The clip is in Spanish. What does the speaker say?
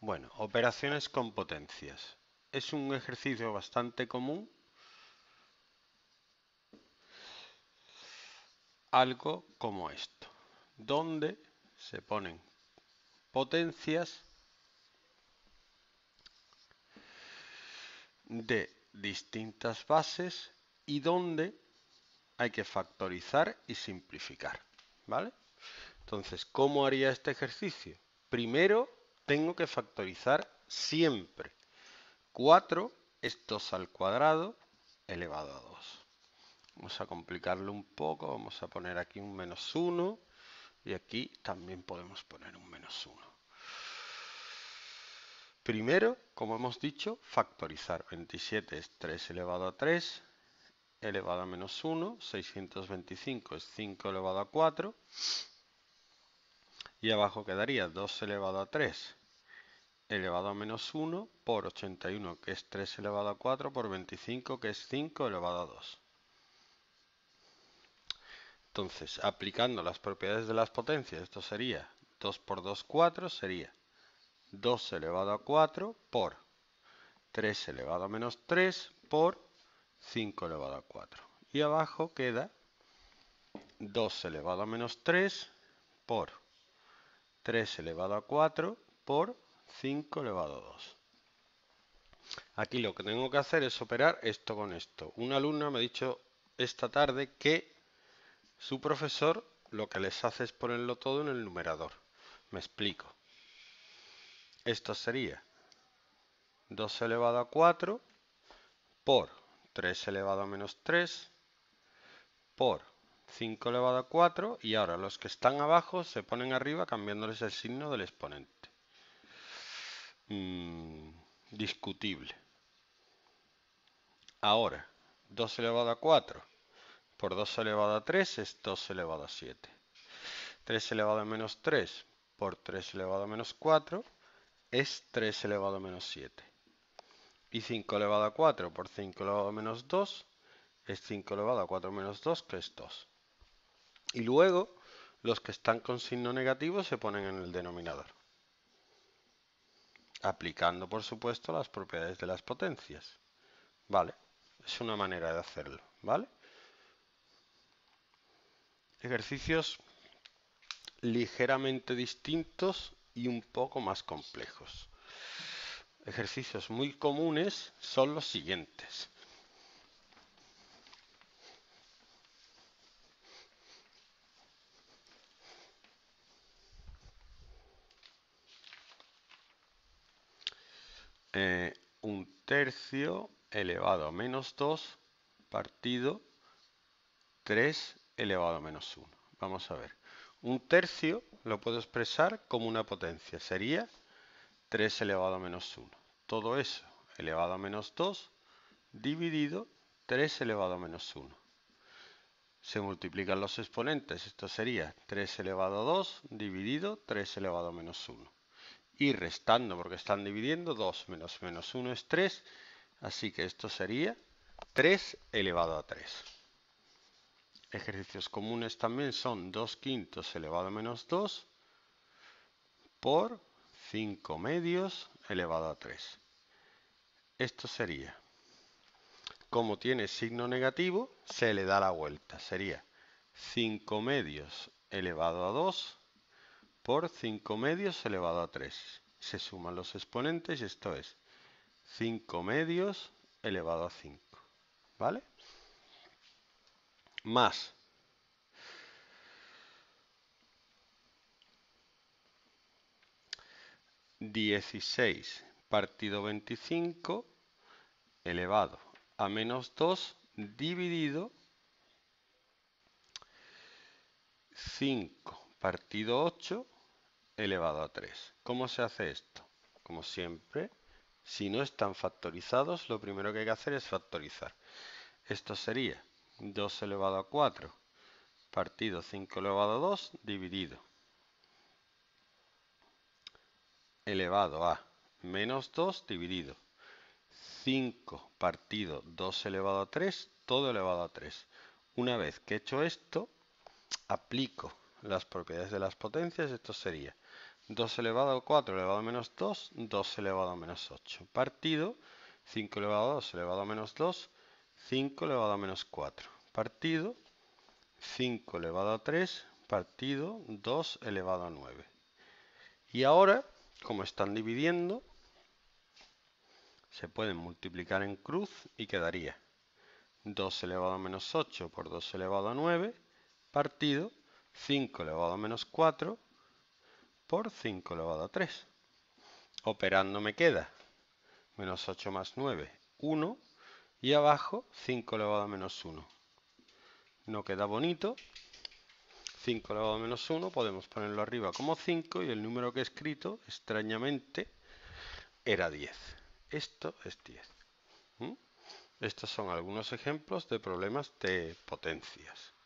Bueno, operaciones con potencias. Es un ejercicio bastante común. Algo como esto, donde se ponen potencias de distintas bases y donde hay que factorizar y simplificar. ¿Vale? Entonces, ¿cómo haría este ejercicio? Primero tengo que factorizar siempre 4, es 2 al cuadrado elevado a 2. Vamos a complicarlo un poco, vamos a poner aquí un menos 1 y aquí también podemos poner un menos 1. Primero, como hemos dicho, factorizar. 27 es 3 elevado a 3 elevado a menos 1, 625 es 5 elevado a 4 y abajo quedaría 2 elevado a 3 elevado a menos 1 por 81, que es 3 elevado a 4 por 25, que es 5 elevado a 2. Entonces, aplicando las propiedades de las potencias, esto sería 2 por 2, 4, sería 2 elevado a 4 por 3 elevado a menos 3 por 5 elevado a 4. Y abajo queda 2 elevado a menos 3 por 3 elevado a 4 por 5 elevado a 2. Aquí lo que tengo que hacer es operar esto con esto. Una alumna me ha dicho esta tarde que su profesor lo que les hace es ponerlo todo en el numerador. Me explico. Esto sería 2 elevado a 4 por 3 elevado a menos 3 por 5 elevado a 4 y ahora los que están abajo se ponen arriba cambiándoles el signo del exponente mmm, discutible. Ahora, 2 elevado a 4 por 2 elevado a 3 es 2 elevado a 7. 3 elevado a menos 3 por 3 elevado a menos 4 es 3 elevado a menos 7. Y 5 elevado a 4 por 5 elevado a menos 2 es 5 elevado a 4 menos 2, que es 2. Y luego, los que están con signo negativo se ponen en el denominador aplicando por supuesto las propiedades de las potencias. Vale, es una manera de hacerlo, ¿vale? Ejercicios ligeramente distintos y un poco más complejos. Ejercicios muy comunes son los siguientes. Eh, un tercio elevado a menos 2 partido 3 elevado a menos 1. Vamos a ver. Un tercio lo puedo expresar como una potencia. Sería 3 elevado a menos 1. Todo eso elevado a menos 2 dividido 3 elevado a menos 1. Se multiplican los exponentes. Esto sería 3 elevado a 2 dividido 3 elevado a menos 1 y restando porque están dividiendo 2 menos menos 1 es 3, así que esto sería 3 elevado a 3. Ejercicios comunes también son 2 quintos elevado a menos 2 por 5 medios elevado a 3. Esto sería, como tiene signo negativo, se le da la vuelta. Sería 5 medios elevado a 2 por 5 medios elevado a 3. Se suman los exponentes y esto es 5 medios elevado a 5. ¿Vale? Más 16 partido 25 elevado a menos 2 dividido 5 partido 8 elevado a 3. ¿Cómo se hace esto? Como siempre, si no están factorizados, lo primero que hay que hacer es factorizar. Esto sería 2 elevado a 4 partido 5 elevado a 2 dividido elevado a menos 2 dividido 5 partido 2 elevado a 3, todo elevado a 3. Una vez que he hecho esto, aplico las propiedades de las potencias, esto sería 2 elevado a 4 elevado a menos 2, 2 elevado a menos 8. Partido 5 elevado a 2 elevado a menos 2, 5 elevado a menos 4. Partido 5 elevado a 3 partido 2 elevado a 9. Y ahora, como están dividiendo, se pueden multiplicar en cruz y quedaría 2 elevado a menos 8 por 2 elevado a 9 partido 5 elevado a menos 4 por 5 elevado a 3. Operando me queda menos 8 más 9, 1. Y abajo 5 elevado a menos 1. No queda bonito. 5 elevado a menos 1 podemos ponerlo arriba como 5 y el número que he escrito, extrañamente, era 10. Esto es 10. ¿Mm? Estos son algunos ejemplos de problemas de potencias.